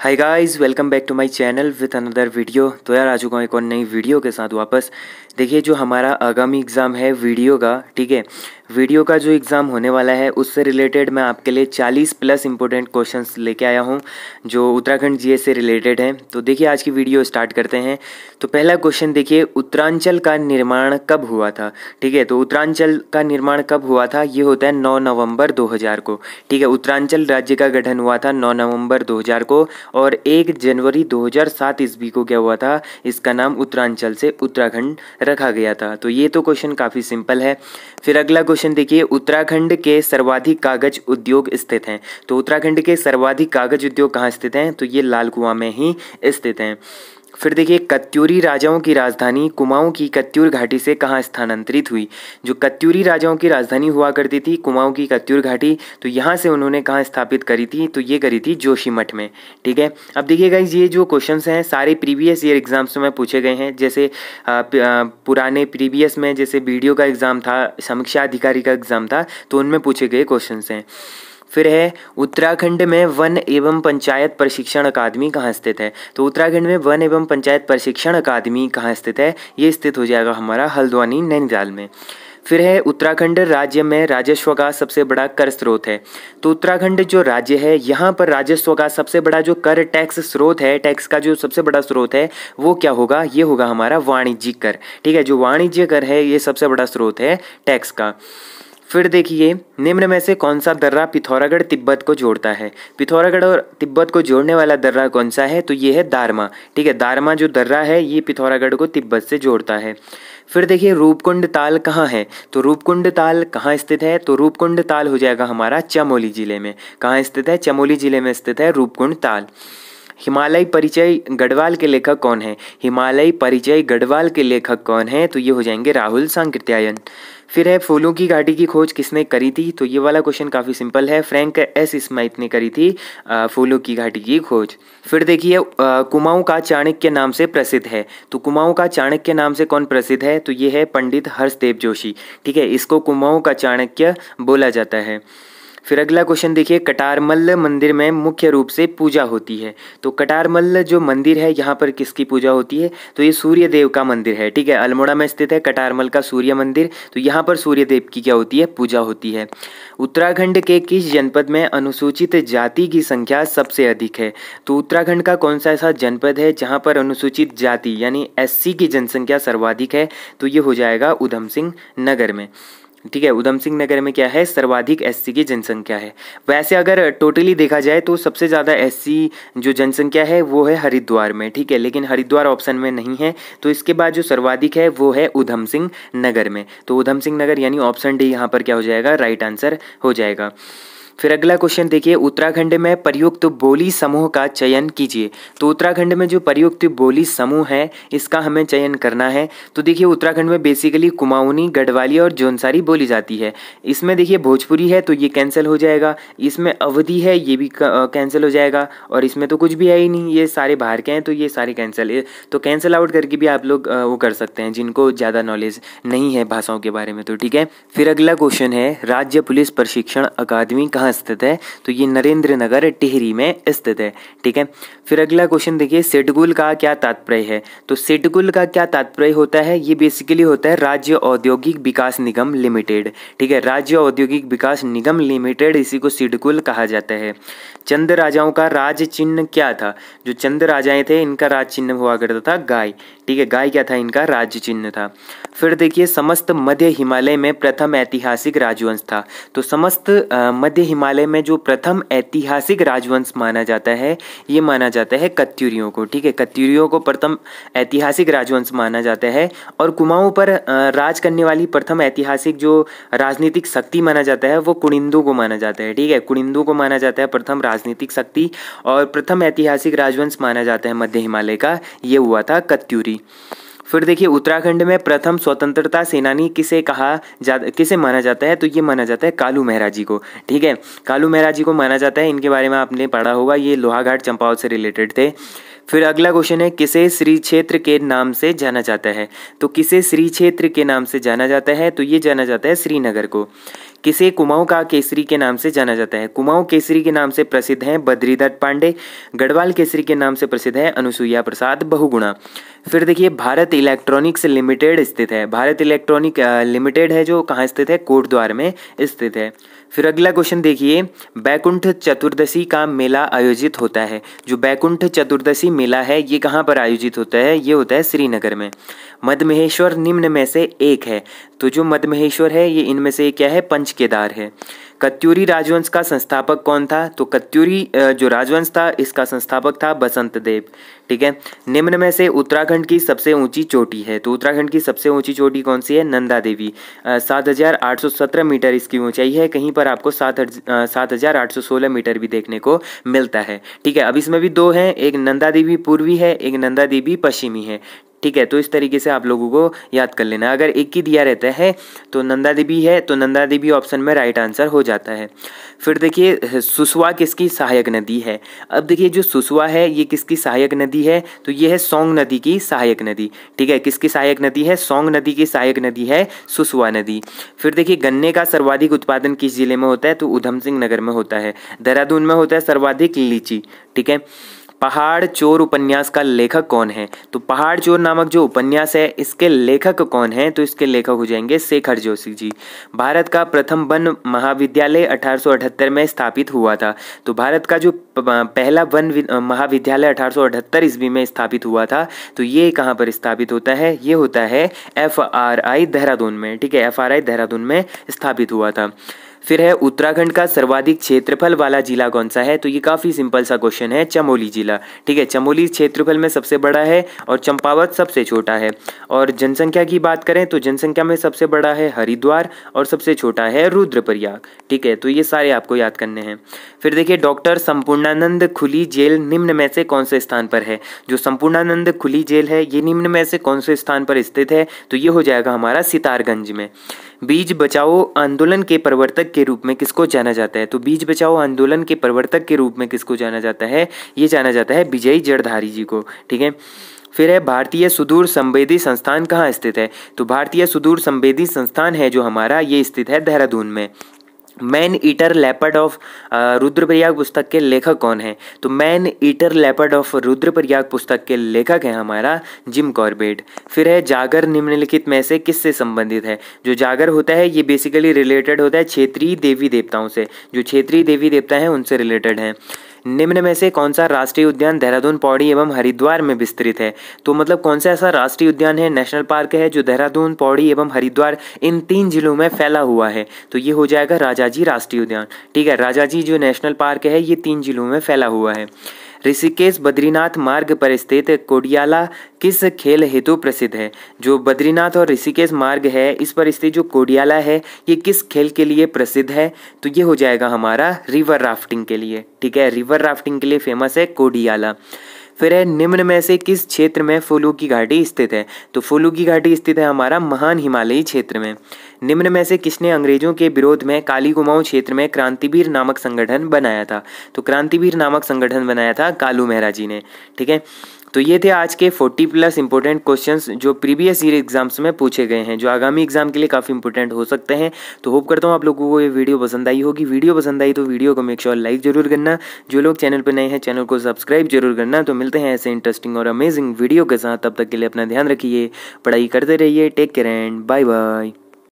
hi guys welcome back to my channel with another video तो यार आ चुका हूँ एक और नई वीडियो के साथ वापस देखिए जो हमारा आगामी एग्ज़ाम है वीडियो का ठीक है वीडियो का जो एग्ज़ाम होने वाला है उससे रिलेटेड मैं आपके लिए 40 प्लस इंपॉर्टेंट क्वेश्चंस लेके आया हूँ जो उत्तराखंड जीएस से रिलेटेड हैं तो देखिए आज की वीडियो स्टार्ट करते हैं तो पहला क्वेश्चन देखिए उत्तरांचल का निर्माण कब हुआ था ठीक है तो उत्तरांचल का निर्माण कब हुआ था ये होता है नौ नवम्बर दो को ठीक है उत्तरांचल राज्य का गठन हुआ था नौ नवम्बर दो को और एक जनवरी 2007 ईस्वी को क्या हुआ था इसका नाम उत्तरांचल से उत्तराखंड रखा गया था तो ये तो क्वेश्चन काफ़ी सिंपल है फिर अगला क्वेश्चन देखिए उत्तराखंड के सर्वाधिक कागज उद्योग स्थित हैं तो उत्तराखंड के सर्वाधिक कागज उद्योग कहाँ स्थित हैं तो ये लाल में ही स्थित हैं फिर देखिए कत्यूरी राजाओं की राजधानी कुमाऊं की कत्यूर घाटी से कहाँ स्थानांतरित हुई जो कत्यूरी राजाओं की राजधानी हुआ करती थी कुमाऊं की कत्यूर घाटी तो यहाँ से उन्होंने कहाँ स्थापित करी थी तो ये करी थी जोशीमठ में ठीक है अब देखिएगा ये जो क्वेश्चन हैं सारे प्रीवियस ईयर एग्जाम्स में पूछे गए हैं जैसे पुराने प्रीवियस में जैसे बी का एग्ज़ाम था समीक्षा अधिकारी का एग्ज़ाम था तो उनमें पूछे गए क्वेश्चन हैं फिर है उत्तराखंड में वन एवं पंचायत प्रशिक्षण अकादमी कहाँ स्थित है तो उत्तराखंड में वन एवं पंचायत प्रशिक्षण अकादमी कहाँ स्थित है ये स्थित हो जाएगा हमारा हल्द्वानी नैनीताल में फिर है उत्तराखंड राज्य में राजस्व का सबसे बड़ा कर स्रोत है तो उत्तराखंड जो राज्य है यहाँ पर राजस्व का सबसे बड़ा जो कर टैक्स स्रोत है टैक्स का जो सबसे बड़ा स्रोत है वो क्या होगा ये होगा हमारा वाणिज्यिक कर ठीक है जो वाणिज्य कर है ये सबसे बड़ा स्रोत है टैक्स का फिर देखिए निम्न में से कौन सा दर्रा पिथौरागढ़ तिब्बत को जोड़ता है पिथौरागढ़ और तिब्बत को जोड़ने वाला दर्रा कौन सा है तो ये है दारमा ठीक है दारमा जो दर्रा है ये पिथौरागढ़ को तिब्बत से जोड़ता है फिर देखिए रूपकुंड ताल कहाँ है तो रूपकुंड ताल कहाँ स्थित है तो रूपकुंड ताल हो जाएगा हमारा चमोली ज़िले में कहाँ स्थित है चमोली ज़िले में स्थित है रूपकुंड ताल हिमालय परिचय गढ़वाल के लेखक कौन है हिमालय परिचय गढ़वाल के लेखक कौन है तो ये हो जाएंगे राहुल सांकृत्यायन फिर है फूलों की घाटी की खोज किसने करी थी तो ये वाला क्वेश्चन काफ़ी सिंपल है फ्रैंक एस स्माइथ ने करी थी फूलों की घाटी की खोज फिर देखिए कुमाऊँ का चाणक्य नाम से प्रसिद्ध है तो कुमाऊँ का चाणक्य नाम से कौन प्रसिद्ध है तो ये है पंडित हर्षदेव जोशी ठीक है इसको कुमाऊँ का चाणक्य बोला जाता है फिर अगला क्वेश्चन देखिए कटारमल्ल मंदिर में मुख्य रूप से पूजा होती है तो कटारमल्ल जो मंदिर है यहाँ पर किसकी पूजा होती है तो ये सूर्य देव का मंदिर है ठीक है अल्मोड़ा में स्थित है कटारमल का सूर्य मंदिर तो यहाँ पर सूर्य देव की क्या होती है पूजा होती है उत्तराखंड के किस जनपद में अनुसूचित जाति की संख्या सबसे अधिक है तो उत्तराखंड का कौन सा ऐसा जनपद है जहाँ पर अनुसूचित जाति यानी एस की जनसंख्या सर्वाधिक है तो ये हो जाएगा उधम सिंह नगर में ठीक है उधम सिंह नगर में क्या है सर्वाधिक एससी की जनसंख्या है वैसे अगर टोटली देखा जाए तो सबसे ज़्यादा एससी जो जनसंख्या है वो है हरिद्वार में ठीक है लेकिन हरिद्वार ऑप्शन में नहीं है तो इसके बाद जो सर्वाधिक है वो है उधम सिंह नगर में तो उधम सिंह नगर यानी ऑप्शन डी यहाँ पर क्या हो जाएगा राइट आंसर हो जाएगा फिर अगला क्वेश्चन देखिए उत्तराखंड में प्रयुक्त बोली समूह का चयन कीजिए तो उत्तराखंड में जो प्रयुक्त बोली समूह है इसका हमें चयन करना है तो देखिए उत्तराखंड में बेसिकली कुमाऊनी गढ़वाली और जौनसारी बोली जाती है इसमें देखिए भोजपुरी है तो ये कैंसिल हो जाएगा इसमें अवधि है ये भी कैंसिल हो जाएगा और इसमें तो कुछ भी है ही नहीं ये सारे बाहर के हैं तो ये सारे कैंसिल तो कैंसिल आउट करके भी आप लोग वो कर सकते हैं जिनको ज़्यादा नॉलेज नहीं है भाषाओं के बारे में तो ठीक है फिर अगला क्वेश्चन है राज्य पुलिस प्रशिक्षण अकादमी कहाँ कहाँ स्थित है तो ये नरेंद्र नगर टिहरी में स्थित है ठीक है फिर अगला क्वेश्चन देखिए सिडगुल का क्या तात्पर्य है तो सिडगुल का क्या तात्पर्य होता है ये बेसिकली होता है राज्य औद्योगिक विकास निगम लिमिटेड ठीक है राज्य औद्योगिक विकास निगम लिमिटेड इसी को सिडगुल कहा जाता है चंद राजाओं का राज चिन्ह क्या था जो चंद राजाएं थे इनका राज चिन्ह हुआ करता था गाय ठीक है गाय क्या था इनका राज चिन्ह था फिर देखिए समस्त मध्य हिमालय में प्रथम ऐतिहासिक राजवंश था तो समस्त मध्य हिमालय में जो प्रथम ऐतिहासिक राजवंश माना जाता है ये माना जाता है कत्यूरियों को ठीक है कत्यूरियों को प्रथम ऐतिहासिक राजवंश माना जाता है और कुमाऊं पर राज करने वाली प्रथम ऐतिहासिक जो राजनीतिक शक्ति माना जाता है वो कुणिंदू को माना जाता है ठीक है कुणिंदू को माना जाता है प्रथम राजनीतिक शक्ति और प्रथम ऐतिहासिक राजवंश माना जाता है मध्य हिमालय का ये हुआ था कत्यूरी फिर देखिए उत्तराखंड में प्रथम स्वतंत्रता सेनानी किसे कहा जा किसे माना जाता है तो ये माना जाता है कालू मेहरा जी को ठीक है कालू मेहरा जी को माना जाता है इनके बारे में आपने पढ़ा होगा ये लोहाघाट चंपावत से रिलेटेड थे फिर अगला क्वेश्चन है किसे श्री क्षेत्र के नाम से जाना जाता है तो किसे श्री क्षेत्र के नाम से जाना जाता है तो ये जाना जाता है श्रीनगर को किसे कुमाऊं का केसरी के नाम से जाना जाता है कुमाऊं केसरी के नाम से प्रसिद्ध हैं बद्रीदत्त पांडे गढ़वाल केसरी के नाम से प्रसिद्ध है अनुसुईया प्रसाद बहुगुणा फिर देखिए भारत इलेक्ट्रॉनिक्स लिमिटेड स्थित है भारत इलेक्ट्रॉनिक लिमिटेड है जो कहाँ स्थित है कोटद्वार में स्थित है फिर अगला क्वेश्चन देखिए बैकुंठ चतुर्दशी का मेला आयोजित होता है जो बैकुंठ चतुर्दशी मेला है ये कहाँ पर आयोजित होता है ये होता है श्रीनगर में मधमहेश्वर निम्न में से एक है तो जो मधमहेश्वर है ये इनमें से क्या है पंच केदार है कत्यूरी राजवंश का संस्थापक कौन था तो कत्यूरी जो राजवंश था इसका संस्थापक था बसंत देव ठीक है निम्न में से उत्तराखंड की सबसे ऊंची चोटी है तो उत्तराखंड की सबसे ऊंची चोटी कौन सी है नंदा देवी सात हजार आठ सौ सत्रह मीटर इसकी ऊंचाई है कहीं पर आपको सात सात हजार आठ सौ सोलह मीटर भी देखने को मिलता है ठीक है अब इसमें भी दो हैं एक नंदा देवी पूर्वी है एक नंदा देवी पश्चिमी है ठीक है तो इस तरीके से आप लोगों को याद कर लेना अगर एक ही दिया रहता है तो नंदा देवी है तो नंदा देवी ऑप्शन में राइट आंसर हो जाता है फिर देखिए सुसवा किसकी सहायक नदी है अब देखिए जो सुसवा है ये किसकी सहायक नदी है तो ये है सोंग नदी की सहायक नदी ठीक है किसकी सहायक नदी है सोंग नदी की सहायक नदी है सुसवा नदी फिर देखिए गन्ने का सर्वाधिक उत्पादन किस जिले में होता है तो ऊधम सिंह नगर में होता है देहरादून में होता है सर्वाधिक लीची ठीक है पहाड़ चोर उपन्यास का लेखक कौन है तो पहाड़ चोर नामक जो उपन्यास है इसके लेखक कौन है तो इसके लेखक हो जाएंगे शेखर जोशी जी भारत का प्रथम वन महाविद्यालय अठारह में स्थापित हुआ था तो भारत का जो पहला वन महाविद्यालय अठारह ईस्वी में स्थापित हुआ था तो ये कहाँ पर स्थापित होता है ये होता है एफ आर आई देहरादून में ठीक है एफ आर आई देहरादून में स्थापित हुआ था फिर है उत्तराखंड का सर्वाधिक क्षेत्रफल वाला जिला कौन सा है तो ये काफ़ी सिंपल सा क्वेश्चन है चमोली जिला ठीक है चमोली क्षेत्रफल में सबसे बड़ा है और चंपावत सबसे छोटा है और जनसंख्या की बात करें तो जनसंख्या में सबसे बड़ा है हरिद्वार और सबसे छोटा है रुद्रप्रयाग ठीक है तो ये सारे आपको याद करने हैं फिर देखिए डॉक्टर संपूर्णानंद खुली जेल निम्न में से कौन से स्थान पर है जो संपूर्णानंद खुली जेल है ये निम्न में से कौन से स्थान पर स्थित है तो ये हो जाएगा हमारा सितारगंज में बीज बचाओ आंदोलन के प्रवर्तक के रूप में किसको जाना जाता है तो बीज बचाओ आंदोलन के प्रवर्तक के रूप में किसको जाना जाता है ये जाना जाता है विजयी जड़धारी जी को ठीक है फिर है भारतीय सुदूर संवेदी संस्थान कहाँ स्थित है तो भारतीय सुदूर संवेदी संस्थान है जो हमारा ये स्थित है देहरादून में man eater leopard of Rudraprayag पुस्तक के लेखक कौन हैं तो man eater leopard of Rudraprayag पुस्तक के लेखक हैं हमारा जिम कॉर्बेट फिर है जागर निम्नलिखित में से किससे संबंधित है जो जागर होता है ये बेसिकली रिलेटेड होता है क्षेत्रीय देवी देवताओं से जो क्षेत्रीय देवी देवता हैं उनसे रिलेटेड हैं निम्न में से कौन सा राष्ट्रीय उद्यान देहरादून पौड़ी एवं हरिद्वार में विस्तृत है तो मतलब कौन सा ऐसा राष्ट्रीय उद्यान है नेशनल पार्क है जो देहरादून पौड़ी एवं हरिद्वार इन तीन जिलों में फैला हुआ है तो ये हो जाएगा राजाजी राष्ट्रीय उद्यान ठीक है राजाजी जो नेशनल पार्क है ये तीन जिलों में फैला हुआ है ऋषिकेश बद्रीनाथ मार्ग पर स्थित कोडियाला किस खेल हेतु प्रसिद्ध है जो बद्रीनाथ और ऋषिकेश मार्ग है इस पर स्थित जो कोडियाला है ये किस खेल के लिए प्रसिद्ध है तो ये हो जाएगा हमारा रिवर राफ्टिंग के लिए ठीक है रिवर राफ्टिंग के लिए फेमस है कोडियाला फिर है निम्न में से किस क्षेत्र में फूलों की घाटी स्थित है तो फूलों की घाटी स्थित है हमारा महान हिमालयी क्षेत्र में निम्न में से किसने अंग्रेजों के विरोध में काली कुमाऊं क्षेत्र में क्रांतिवीर नामक संगठन बनाया था तो क्रांतिवीर नामक संगठन बनाया था कालू मेहरा जी ने ठीक है तो ये थे आज के 40 प्लस इंपॉर्टेंट क्वेश्चंस जो प्रीवियस ईयर एग्जाम्स में पूछे गए हैं जो आगामी एग्जाम के लिए काफ़ी इंपॉर्टेंट हो सकते हैं तो होप करता हूँ आप लोगों को ये वीडियो पसंद आई होगी वीडियो पसंद आई तो वीडियो को मेक श्योर लाइक जरूर करना जो लोग चैनल पर नए हैं चैनल को सब्सक्राइब जरूर करना तो मिलते हैं ऐसे इंटरेस्टिंग और अमेजिंग वीडियो के साथ तब तक के लिए अपना ध्यान रखिए पढ़ाई करते रहिए take care and bye bye